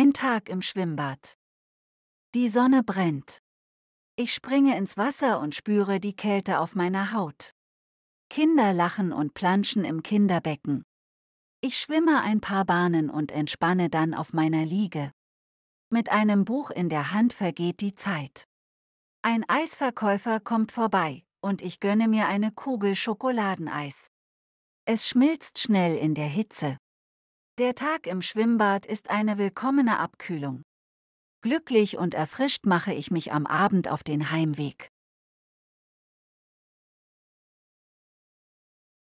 Ein Tag im Schwimmbad. Die Sonne brennt. Ich springe ins Wasser und spüre die Kälte auf meiner Haut. Kinder lachen und planschen im Kinderbecken. Ich schwimme ein paar Bahnen und entspanne dann auf meiner Liege. Mit einem Buch in der Hand vergeht die Zeit. Ein Eisverkäufer kommt vorbei, und ich gönne mir eine Kugel Schokoladeneis. Es schmilzt schnell in der Hitze. Der Tag im Schwimmbad ist eine willkommene Abkühlung. Glücklich und erfrischt mache ich mich am Abend auf den Heimweg.